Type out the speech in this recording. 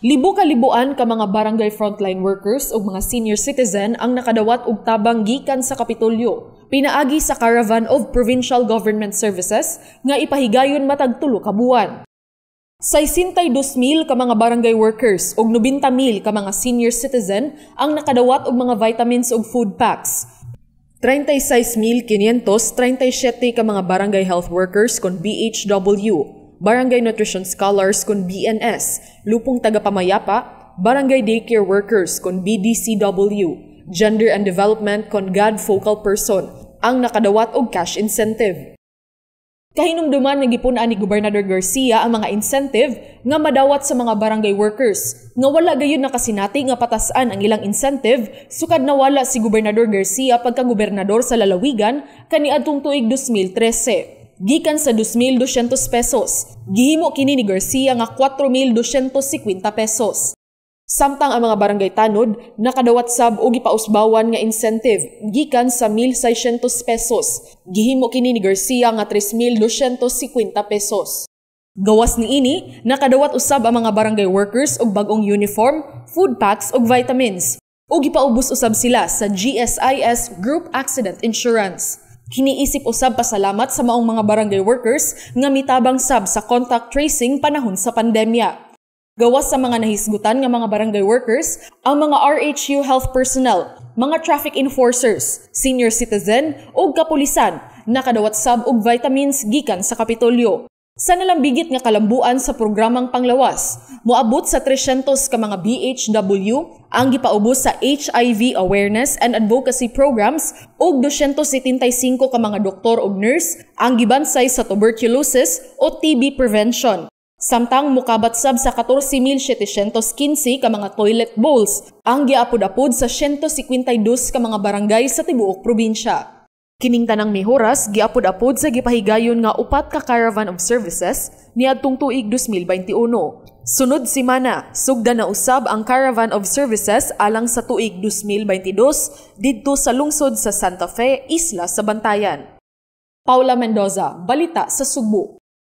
Libo ka ka mga barangay frontline workers ug mga senior citizen ang nakadawat og tabang gikan sa Kapitolyo pinaagi sa Caravan of Provincial Government Services nga ipahigayon matag tulo ka buwan. 62,000 ka mga barangay workers ug 90,000 ka mga senior citizen ang nakadawat og mga vitamins ug food packs. 36,537 ka mga barangay health workers kon BHW barangay nutrition scholars kon BNS, lupong tagapamayapa, barangay daycare workers kon BDCW, gender and development kon GAD focal person, ang nakadawat og cash incentive. Kahinumduman nagipon ani Gobernador Garcia ang mga incentive nga madawat sa mga barangay workers nga wala gayud nakasinati nga patasan ang ilang incentive sukad nawala si Gobernador Garcia pagka gobernador sa lalawigan kaniadtong tuig 2013 gikan sa 2,200 pesos. Gihimo kini ni Garcia nga 4,250 pesos. Samtang ang mga barangay tanod nakadawat sab og gipausbawan nga incentive gikan sa 1,600 pesos. Gihimo kini ni Garcia nga 3,250 pesos. Gawas ni ini, nakadawat usab ang mga barangay workers og bagong uniform, food packs og vitamins. O gipaubos usab sila sa GSIS Group Accident Insurance. Hiniisip usab pasalamat sa maong mga barangay workers nga mitabang sab sa contact tracing panahon sa pandemya. Gawas sa mga nahisgutan nga mga barangay workers, ang mga RHU health personnel, mga traffic enforcers, senior citizen o kapulisan nakadawat sab og vitamins gikan sa Kapitolyo. Sa nalambigit nga kalambuan sa programang panglawas, moabot sa 300 ka mga BHW ang gipaubos sa HIV awareness and advocacy programs ug 275 ka mga doktor ug nurse ang gibansay sa tuberculosis o TB prevention. Samtang mukabat sab sa 14,715 ka mga toilet bowls ang giapod-apod sa 152 ka mga barangay sa tibuok probinsya. Kining tanang mihoras giapod-apod sa gipahigayon nga upat ka caravan of services niadtong tuig 2021. Sunod simana, sugda na usab ang caravan of services alang sa tuig 2022 didto sa lungsod sa Santa Fe, Isla sa Bantayan. Paula Mendoza, balita sa Subo.